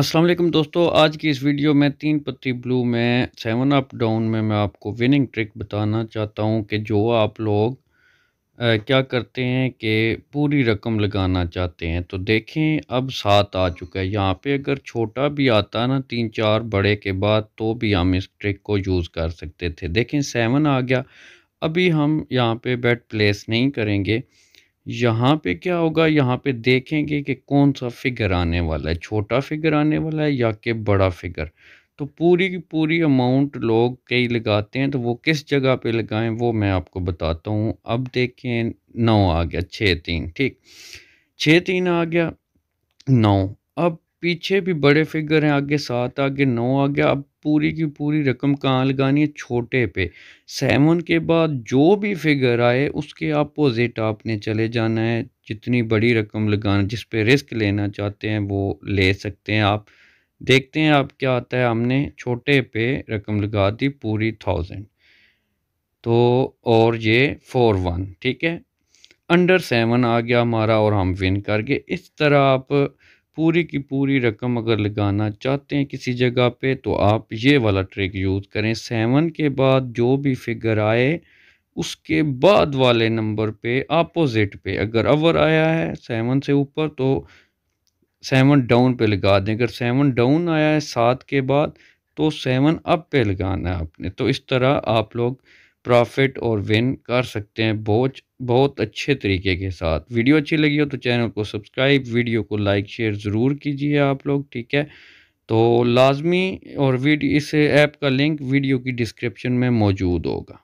असलम दोस्तों आज की इस वीडियो में तीन पत्ती ब्लू में सेवन अप डाउन में मैं आपको विनिंग ट्रिक बताना चाहता हूं कि जो आप लोग आ, क्या करते हैं कि पूरी रकम लगाना चाहते हैं तो देखें अब सात आ चुका है यहाँ पे अगर छोटा भी आता ना तीन चार बड़े के बाद तो भी हम इस ट्रिक को यूज़ कर सकते थे देखें सेवन आ गया अभी हम यहाँ पर बेट प्लेस नहीं करेंगे यहाँ पे क्या होगा यहाँ पे देखेंगे कि कौन सा फिगर आने वाला है छोटा फिगर आने वाला है या कि बड़ा फिगर तो पूरी की पूरी अमाउंट लोग कई लगाते हैं तो वो किस जगह पे लगाएं वो मैं आपको बताता हूँ अब देखें नौ आ गया छः तीन ठीक छः तीन आ गया नौ अब पीछे भी बड़े फिगर हैं आगे सात आगे नौ आ गया अब पूरी की पूरी रकम कहाँ लगानी है छोटे पे सेवन के बाद जो भी फिगर आए उसके अपोजिट आपने चले जाना है जितनी बड़ी रकम लगाना जिस पे रिस्क लेना चाहते हैं वो ले सकते हैं आप देखते हैं आप क्या आता है हमने छोटे पे रकम लगा दी पूरी थाउजेंड तो और ये फोर वन ठीक है अंडर सेवन आ गया हमारा और हम विन कर गए इस तरह आप पूरी की पूरी रकम अगर लगाना चाहते हैं किसी जगह पे तो आप ये वाला ट्रिक यूज़ करें सेवन के बाद जो भी फिगर आए उसके बाद वाले नंबर पे अपोजिट पे अगर अवर आया है सेवन से ऊपर तो सेवन डाउन पे लगा दें अगर सेवन डाउन आया है सात के बाद तो सेवन अप पे लगाना है आपने तो इस तरह आप लोग प्रॉफिट और विन कर सकते हैं बहुत बहुत अच्छे तरीके के साथ वीडियो अच्छी लगी हो तो चैनल को सब्सक्राइब वीडियो को लाइक शेयर ज़रूर कीजिए आप लोग ठीक है तो लाजमी और वीडियो इस ऐप का लिंक वीडियो की डिस्क्रिप्शन में मौजूद होगा